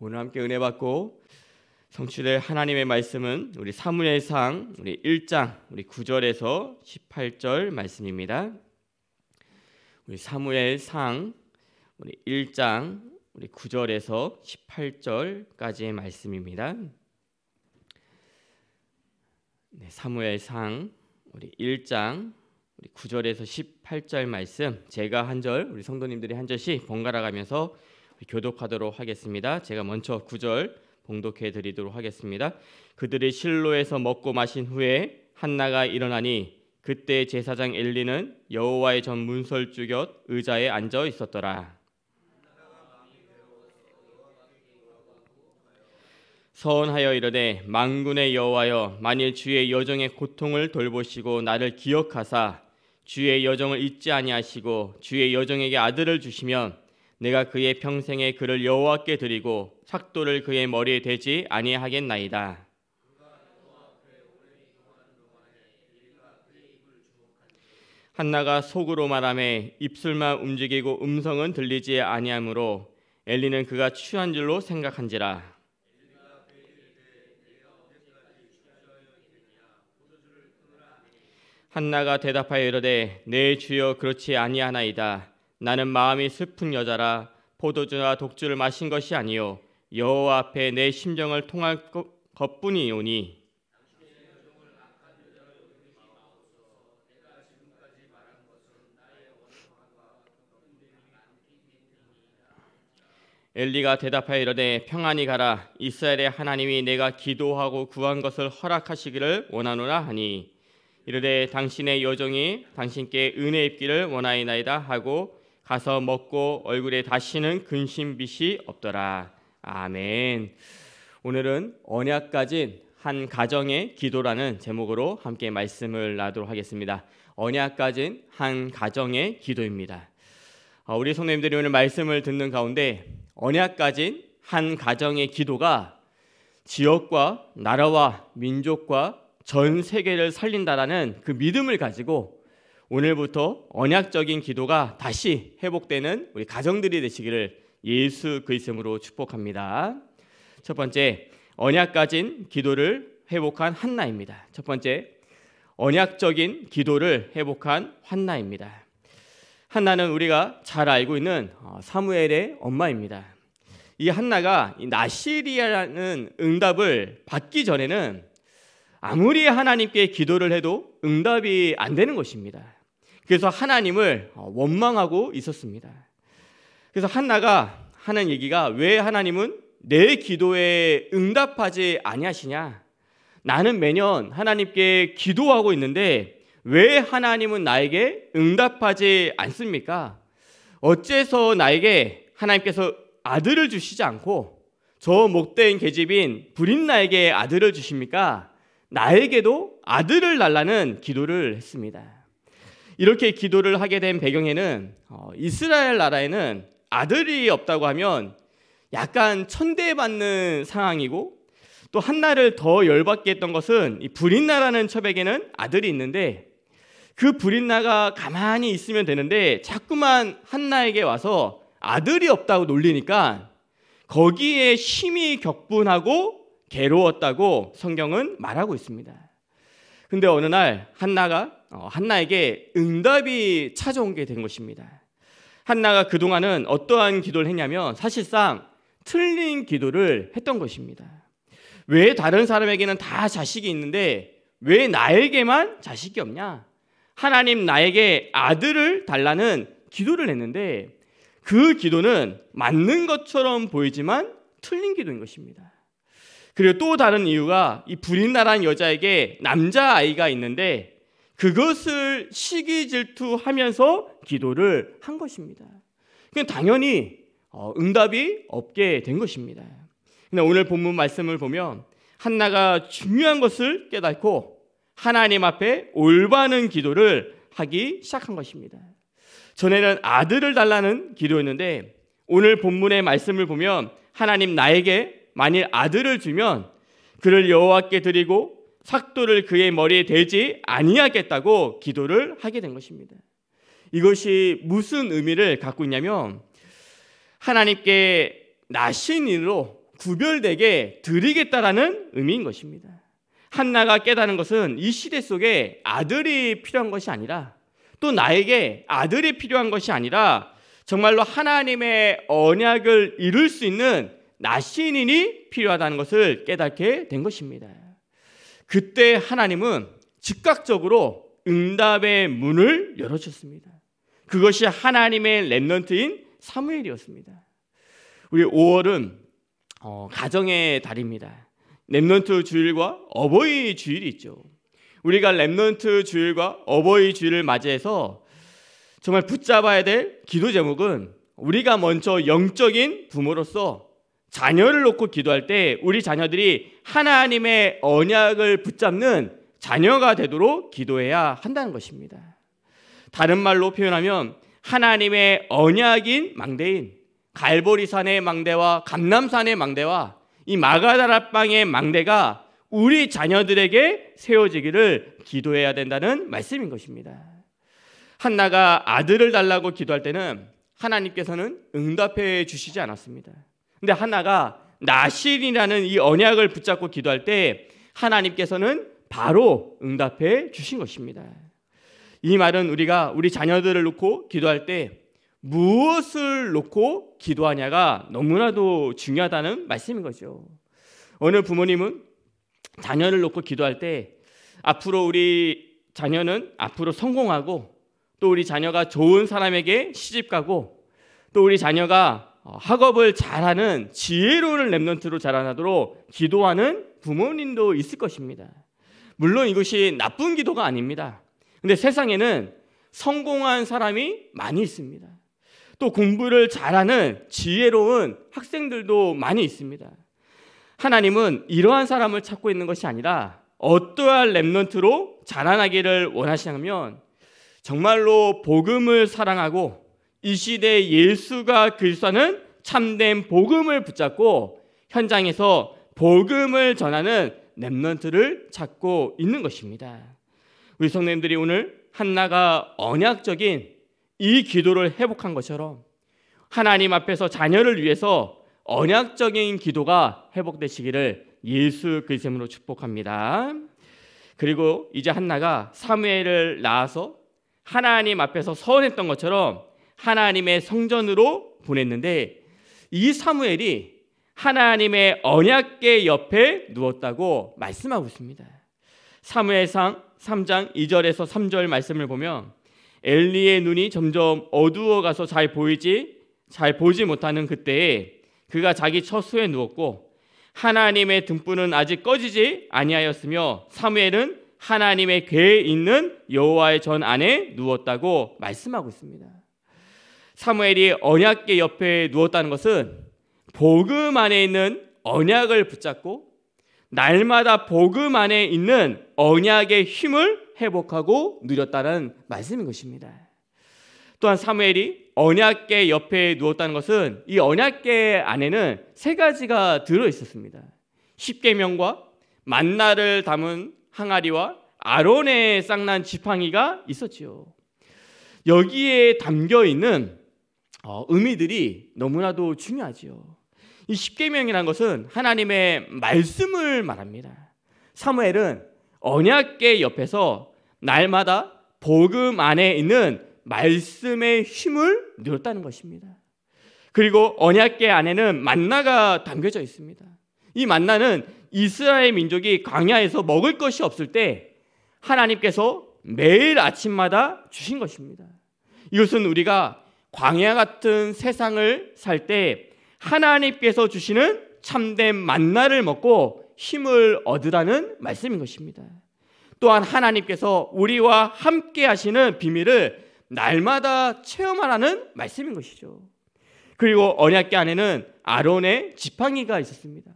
오늘 함께 은혜 받고 성취될 하나님의 말씀은 우리 사무엘상 우리 1장 우리 9절에서 18절 말씀입니다. 우리 사무엘상 우리 1장 우리 9절에서 18절까지의 말씀입니다. 네, 사무엘상 우리 1장 우리 9절에서 18절 말씀 제가 한 절 우리 성도님들이 한 절씩 번갈아 가면서 교독하도록 하겠습니다. 제가 먼저 구절 봉독해 드리도록 하겠습니다. 그들이 실로에서 먹고 마신 후에 한나가 일어나니 그때 제사장 엘리는 여호와의 전 문설주 곁 의자에 앉아 있었더라. 서원하여 이르되 망군의 여호와여 만일 주의 여정의 고통을 돌보시고 나를 기억하사 주의 여정을 잊지 아니하시고 주의 여정에게 아들을 주시면 내가 그의 평생에 그를 여호와께 드리고 착도를 그의 머리에 대지 아니하겠나이다. 한나가 속으로 말함에 입술만 움직이고 음성은 들리지 아니하므로 엘리는 그가 취한 줄로 생각한지라. 한나가 대답하여 이르되 내 주여 그렇지 아니하나이다. 나는 마음이 슬픈 여자라 포도주나 독주를 마신 것이 아니요 여호와 앞에 내 심정을 통할 것뿐이오니 엘리가 대답하여 이르되 평안히 가라 이스라엘의 하나님이 내가 기도하고 구한 것을 허락하시기를 원하노라 하니 이르되 당신의 여종이 당신께 은혜 입기를 원하이나이다 하고 가서 먹고 얼굴에 다시는 근심빛이 없더라. 아멘. 오늘은 언약 가진 한 가정의 기도라는 제목으로 함께 말씀을 나도록 하겠습니다. 언약 가진 한 가정의 기도입니다. 어, 우리 성도님들이 오늘 말씀을 듣는 가운데 언약 가진 한 가정의 기도가 지역과 나라와 민족과 전 세계를 살린다라는 그 믿음을 가지고 오늘부터 언약적인 기도가 다시 회복되는 우리 가정들이 되시기를 예수 그리스도로 축복합니다. 첫 번째 언약 가진 기도를 회복한 한나입니다. 첫 번째 언약적인 기도를 회복한 한나입니다. 한나는 우리가 잘 알고 있는 어, 사무엘의 엄마입니다. 이 한나가 나시리아라는 응답을 받기 전에는 아무리 하나님께 기도를 해도 응답이 안 되는 것입니다. 그래서 하나님을 원망하고 있었습니다. 그래서 한나가 하는 얘기가 왜 하나님은 내 기도에 응답하지 아니하시냐? 나는 매년 하나님께 기도하고 있는데 왜 하나님은 나에게 응답하지 않습니까? 어째서 나에게 하나님께서 아들을 주시지 않고 저 목된 계집인 불인 나에게 아들을 주십니까? 나에게도 아들을 달라는 기도를 했습니다. 이렇게 기도를 하게 된 배경에는 어, 이스라엘 나라에는 아들이 없다고 하면 약간 천대받는 상황이고 또 한나를 더 열받게 했던 것은 이 브린나라는 첩에게는 아들이 있는데 그불인나가 가만히 있으면 되는데 자꾸만 한나에게 와서 아들이 없다고 놀리니까 거기에 힘이 격분하고 괴로웠다고 성경은 말하고 있습니다. 근데 어느 날 한나가 어, 한나에게 응답이 찾아온 게 된 것입니다. 한나가 그동안은 어떠한 기도를 했냐면 사실상 틀린 기도를 했던 것입니다. 왜 다른 사람에게는 다 자식이 있는데 왜 나에게만 자식이 없냐? 하나님 나에게 아들을 달라는 기도를 했는데 그 기도는 맞는 것처럼 보이지만 틀린 기도인 것입니다. 그리고 또 다른 이유가 이 불인나라는 여자에게 남자아이가 있는데 그것을 시기 질투하면서 기도를 한 것입니다. 당연히 어, 응답이 없게 된 것입니다. 근데 오늘 본문 말씀을 보면 한나가 중요한 것을 깨닫고 하나님 앞에 올바른 기도를 하기 시작한 것입니다. 전에는 아들을 달라는 기도였는데 오늘 본문의 말씀을 보면 하나님 나에게 만일 아들을 주면 그를 여호와께 드리고 삭도를 그의 머리에 대지 아니하겠다고 기도를 하게 된 것입니다. 이것이 무슨 의미를 갖고 있냐면 하나님께 나신으로 구별되게 드리겠다라는 의미인 것입니다. 한나가 깨달은 것은 이 시대 속에 아들이 필요한 것이 아니라 또 나에게 아들이 필요한 것이 아니라 정말로 하나님의 언약을 이룰 수 있는 나시인이 필요하다는 것을 깨닫게 된 것입니다. 그때 하나님은 즉각적으로 응답의 문을 열어주셨습니다. 그것이 하나님의 랩런트인 사무엘이었습니다. 우리 5월은 어, 가정의 달입니다. 랩런트 주일과 어버이 주일이 있죠. 우리가 랩런트 주일과 어버이 주일을 맞이해서 정말 붙잡아야 될 기도 제목은 우리가 먼저 영적인 부모로서 자녀를 놓고 기도할 때 우리 자녀들이 하나님의 언약을 붙잡는 자녀가 되도록 기도해야 한다는 것입니다. 다른 말로 표현하면 하나님의 언약인 망대인 갈보리산의 망대와 감남산의 망대와 이 마가다라 빵의 망대가 우리 자녀들에게 세워지기를 기도해야 된다는 말씀인 것입니다. 한나가 아들을 달라고 기도할 때는 하나님께서는 응답해 주시지 않았습니다. 근데 하나가 나실이라는 이 언약을 붙잡고 기도할 때 하나님께서는 바로 응답해 주신 것입니다. 이 말은 우리가 우리 자녀들을 놓고 기도할 때 무엇을 놓고 기도하냐가 너무나도 중요하다는 말씀인 거죠. 어느 부모님은 자녀를 놓고 기도할 때 앞으로 우리 자녀는 앞으로 성공하고 또 우리 자녀가 좋은 사람에게 시집가고 또 우리 자녀가 어, 학업을 잘하는 지혜로운 랩런트로 자라나도록 기도하는 부모님도 있을 것입니다. 물론 이것이 나쁜 기도가 아닙니다. 근데 세상에는 성공한 사람이 많이 있습니다. 또 공부를 잘하는 지혜로운 학생들도 많이 있습니다. 하나님은 이러한 사람을 찾고 있는 것이 아니라 어떠한 랩런트로 자라나기를 원하시냐면 정말로 복음을 사랑하고 이 시대 예수가 글사는 참된 복음을 붙잡고 현장에서 복음을 전하는 랩런트를 찾고 있는 것입니다. 우리 성님들이 오늘 한나가 언약적인 이 기도를 회복한 것처럼 하나님 앞에서 자녀를 위해서 언약적인 기도가 회복되시기를 예수 그리스도로 축복합니다. 그리고 이제 한나가 사무엘을 낳아서 하나님 앞에서 서원했던 것처럼 하나님의 성전으로 보냈는데 이 사무엘이 하나님의 언약계 옆에 누웠다고 말씀하고 있습니다. 사무엘상 3장 2절에서 3절 말씀을 보면 엘리의 눈이 점점 어두워 가서 잘 보이지 잘 보지 못하는 그때에 그가 자기 처수에 누웠고 하나님의 등불은 아직 꺼지지 아니하였으며 사무엘은 하나님의 궤에 있는 여호와의 전 안에 누웠다고 말씀하고 있습니다. 사무엘이 언약계 옆에 누웠다는 것은 복음 안에 있는 언약을 붙잡고 날마다 복음 안에 있는 언약의 힘을 회복하고 누렸다는 말씀인 것입니다. 또한 사무엘이 언약계 옆에 누웠다는 것은 이 언약계 안에는 세 가지가 들어 있었습니다. 십계명과 만나를 담은 항아리와 아론의 쌍난 지팡이가 있었지요. 여기에 담겨 있는 어, 의미들이 너무나도 중요하지요. 이 십계명이란 것은 하나님의 말씀을 말합니다. 사무엘은 언약계 옆에서 날마다 복음 안에 있는 말씀의 힘을 누렸다는 것입니다. 그리고 언약계 안에는 만나가 담겨져 있습니다. 이 만나는 이스라엘 민족이 광야에서 먹을 것이 없을 때 하나님께서 매일 아침마다 주신 것입니다. 이것은 우리가 광야 같은 세상을 살 때 하나님께서 주시는 참된 만나를 먹고 힘을 얻으라는 말씀인 것입니다. 또한 하나님께서 우리와 함께 하시는 비밀을 날마다 체험하라는 말씀인 것이죠. 그리고 언약계 안에는 아론의 지팡이가 있었습니다.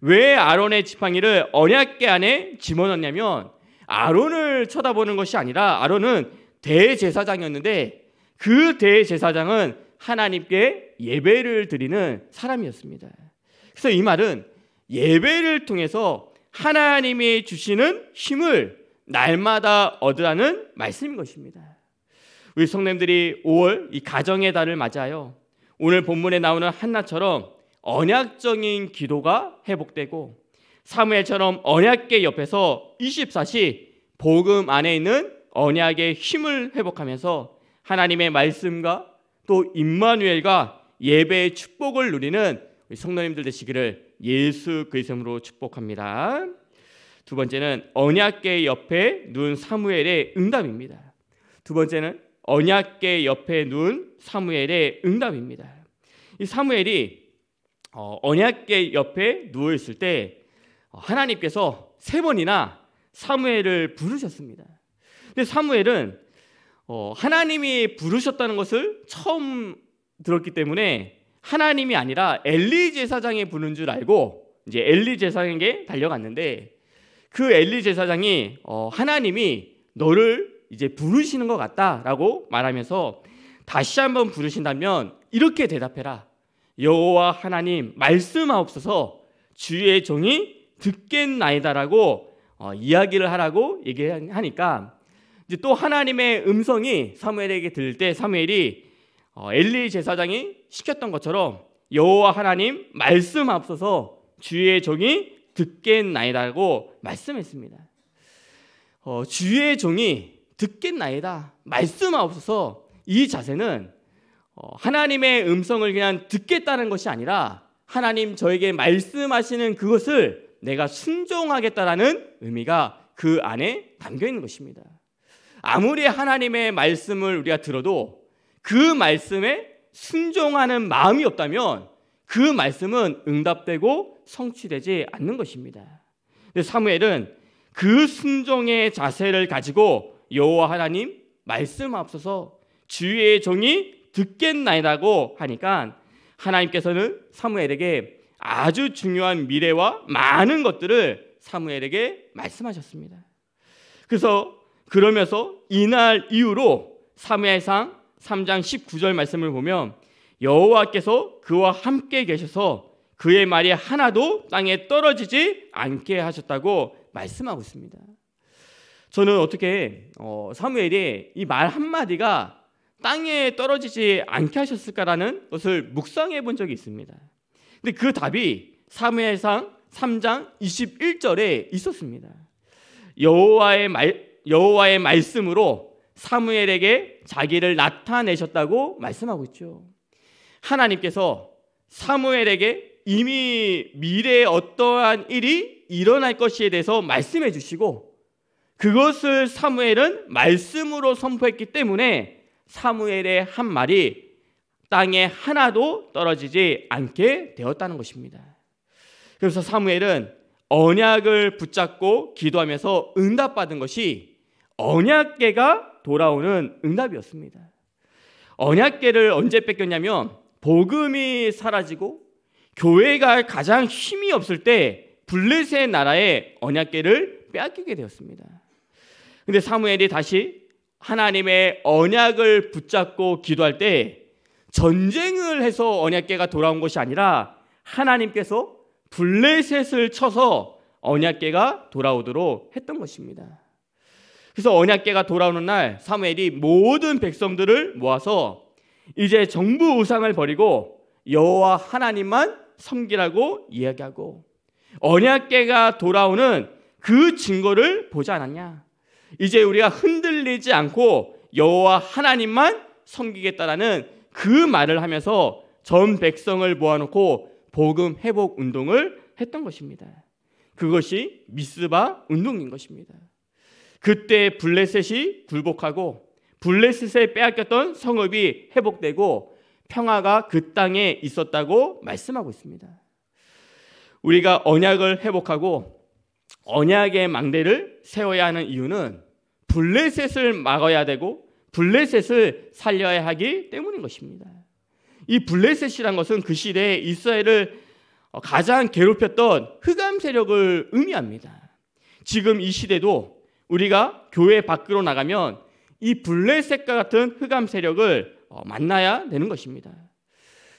왜 아론의 지팡이를 언약계 안에 집어넣냐면 아론을 쳐다보는 것이 아니라 아론은 대제사장이었는데 그 대제사장은 하나님께 예배를 드리는 사람이었습니다. 그래서 이 말은 예배를 통해서 하나님이 주시는 힘을 날마다 얻으라는 말씀인 것입니다. 우리 성님들이 5월 이 가정의 달을 맞아요. 오늘 본문에 나오는 한나처럼 언약적인 기도가 회복되고 사무엘처럼 언약계 옆에서 24시 복음 안에 있는 언약의 힘을 회복하면서 하나님의 말씀과 또 임마누엘과 예배의 축복을 누리는 성도님들 되시기를 예수 그리스도 이름으로 축복합니다. 두 번째는 언약계 옆에 누운 사무엘의 응답입니다. 두 번째는 언약계 옆에 누운 사무엘의 응답입니다. 이 사무엘이 어, 언약계 옆에 누워 있을 때 어, 하나님께서 세 번이나 사무엘을 부르셨습니다. 근데 사무엘은 어, 하나님이 부르셨다는 것을 처음 들었기 때문에 하나님이 아니라 엘리 제사장이 부는줄 알고 이제 엘리 제사장에게 달려갔는데 그 엘리 제사장이 어, 하나님이 너를 이제 부르시는 것 같다라고 말하면서 다시 한번 부르신다면 이렇게 대답해라. 여호와 하나님 말씀하옵소서 주의 종이 듣겠나이다라고 어, 이야기를 하라고 얘기하니까 이제 또 하나님의 음성이 사무엘에게 들때 사무엘이 어, 엘리 제사장이 시켰던 것처럼 여호와 하나님 말씀 앞서서 주의 종이 듣겠나이다고 말씀했습니다. 어, 주의 종이 듣겠나이다 말씀 앞서서 이 자세는 어, 하나님의 음성을 그냥 듣겠다는 것이 아니라 하나님 저에게 말씀하시는 그것을 내가 순종하겠다라는 의미가 그 안에 담겨 있는 것입니다. 아무리 하나님의 말씀을 우리가 들어도 그 말씀에 순종하는 마음이 없다면 그 말씀은 응답되고 성취되지 않는 것입니다. 사무엘은 그 순종의 자세를 가지고 여호와 하나님 말씀 앞서서 주의 종이 듣겠나이라고 하니까 하나님께서는 사무엘에게 아주 중요한 미래와 많은 것들을 사무엘에게 말씀하셨습니다. 그래서 그러면서 이날 이후로 사무엘상 3장 19절 말씀을 보면 여호와께서 그와 함께 계셔서 그의 말이 하나도 땅에 떨어지지 않게 하셨다고 말씀하고 있습니다. 저는 어떻게 어, 사무엘이 이 말 한마디가 땅에 떨어지지 않게 하셨을까라는 것을 묵상해 본 적이 있습니다. 근데 그 답이 사무엘상 3장 21절에 있었습니다. 여호와의 말 여호와의 말씀으로 사무엘에게 자기를 나타내셨다고 말씀하고 있죠. 하나님께서 사무엘에게 이미 미래에 어떠한 일이 일어날 것에 대해서 말씀해 주시고 그것을 사무엘은 말씀으로 선포했기 때문에 사무엘의 한 말이 땅에 하나도 떨어지지 않게 되었다는 것입니다. 그래서 사무엘은 언약을 붙잡고 기도하면서 응답받은 것이 언약계가 돌아오는 응답이었습니다. 언약계를 언제 뺏겼냐면 복음이 사라지고 교회가 가장 힘이 없을 때 블레셋 나라의 언약계를 빼앗기게 되었습니다. 근데 사무엘이 다시 하나님의 언약을 붙잡고 기도할 때 전쟁을 해서 언약계가 돌아온 것이 아니라 하나님께서 블레셋을 쳐서 언약계가 돌아오도록 했던 것입니다. 그래서 언약계가 돌아오는 날 사무엘이 모든 백성들을 모아서 이제 정부 우상을 버리고 여호와 하나님만 섬기라고 이야기하고 언약계가 돌아오는 그 증거를 보지 않았냐? 이제 우리가 흔들리지 않고 여호와 하나님만 섬기겠다라는 그 말을 하면서 전 백성을 모아놓고 복음 회복 운동을 했던 것입니다. 그것이 미스바 운동인 것입니다. 그때 블레셋이 굴복하고 블레셋에 빼앗겼던 성읍이 회복되고 평화가 그 땅에 있었다고 말씀하고 있습니다. 우리가 언약을 회복하고 언약의 망대를 세워야 하는 이유는 블레셋을 막아야 되고 블레셋을 살려야 하기 때문인 것입니다. 이 블레셋이란 것은 그 시대에 이스라엘을 가장 괴롭혔던 흑암 세력을 의미합니다. 지금 이 시대도 우리가 교회 밖으로 나가면 이 블레셋과 같은 흑암 세력을 어, 만나야 되는 것입니다.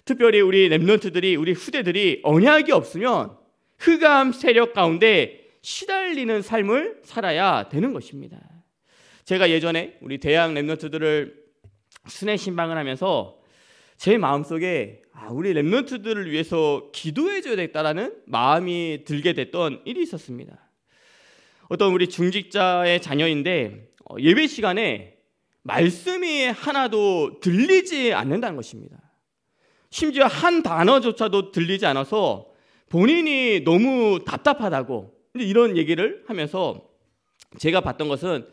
특별히 우리 랩런트들이 우리 후대들이 언약이 없으면 흑암 세력 가운데 시달리는 삶을 살아야 되는 것입니다. 제가 예전에 우리 대학 랩런트들을 순회 신방을 하면서 제 마음속에 아, 우리 랩런트들을 위해서 기도해줘야 겠다라는 마음이 들게 됐던 일이 있었습니다. 어떤 우리 중직자의 자녀인데 어, 예배 시간에 말씀이 하나도 들리지 않는다는 것입니다. 심지어 한 단어조차도 들리지 않아서 본인이 너무 답답하다고 이런 얘기를 하면서 제가 봤던 것은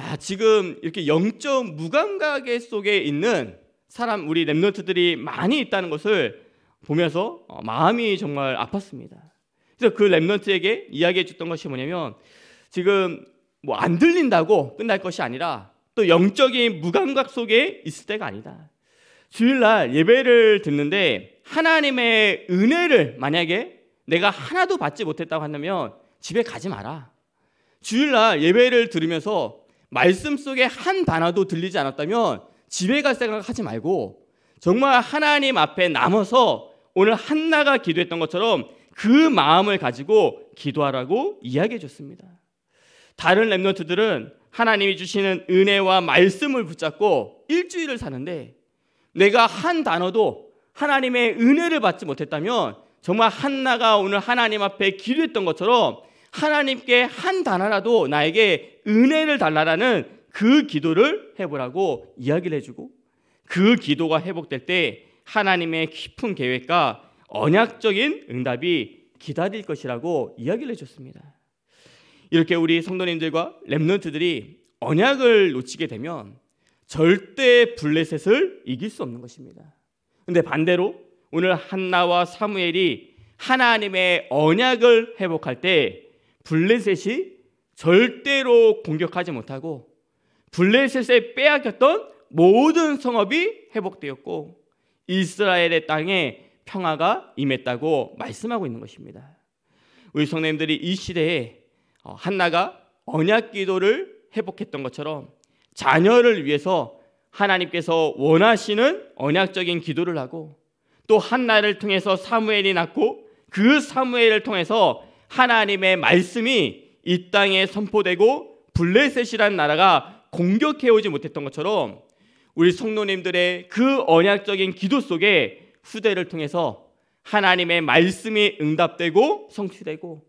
야, 지금 이렇게 영적 무감각의 속에 있는 사람 우리 랩노트들이 많이 있다는 것을 보면서 어, 마음이 정말 아팠습니다. 그래서 그 랩넌트에게 이야기해 줬던 것이 뭐냐면 지금 뭐 안 들린다고 끝날 것이 아니라 또 영적인 무감각 속에 있을 때가 아니다. 주일날 예배를 듣는데 하나님의 은혜를 만약에 내가 하나도 받지 못했다고 한다면 집에 가지 마라. 주일날 예배를 들으면서 말씀 속에 한 단어도 들리지 않았다면 집에 갈 생각하지 말고 정말 하나님 앞에 남아서 오늘 한나가 기도했던 것처럼 그 마음을 가지고 기도하라고 이야기해 줬습니다. 다른 랩런트들은 하나님이 주시는 은혜와 말씀을 붙잡고 일주일을 사는데 내가 한 단어도 하나님의 은혜를 받지 못했다면 정말 한나가 오늘 하나님 앞에 기도했던 것처럼 하나님께 한 단어라도 나에게 은혜를 달라라는 그 기도를 해보라고 이야기를 해주고 그 기도가 회복될 때 하나님의 깊은 계획과 언약적인 응답이 기다릴 것이라고 이야기를 해줬습니다. 이렇게 우리 성도님들과 렘런트들이 언약을 놓치게 되면 절대 블레셋을 이길 수 없는 것입니다. 근데 반대로 오늘 한나와 사무엘이 하나님의 언약을 회복할 때 블레셋이 절대로 공격하지 못하고 블레셋에 빼앗겼던 모든 성업이 회복되었고 이스라엘의 땅에 평화가 임했다고 말씀하고 있는 것입니다. 우리 성님들이이 시대에 어, 한나가 언약 기도를 회복했던 것처럼 자녀를 위해서 하나님께서 원하시는 언약적인 기도를 하고 또 한나를 통해서 사무엘이 낳고 그 사무엘을 통해서 하나님의 말씀이 이 땅에 선포되고 블레셋이란 나라가 공격해오지 못했던 것처럼 우리 성도님들의 그 언약적인 기도 속에 후대를 통해서 하나님의 말씀이 응답되고 성취되고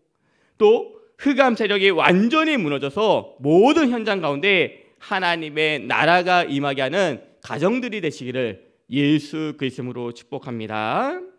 또 흑암 세력이 완전히 무너져서 모든 현장 가운데 하나님의 나라가 임하게 하는 가정들이 되시기를 예수 그리스도로 축복합니다.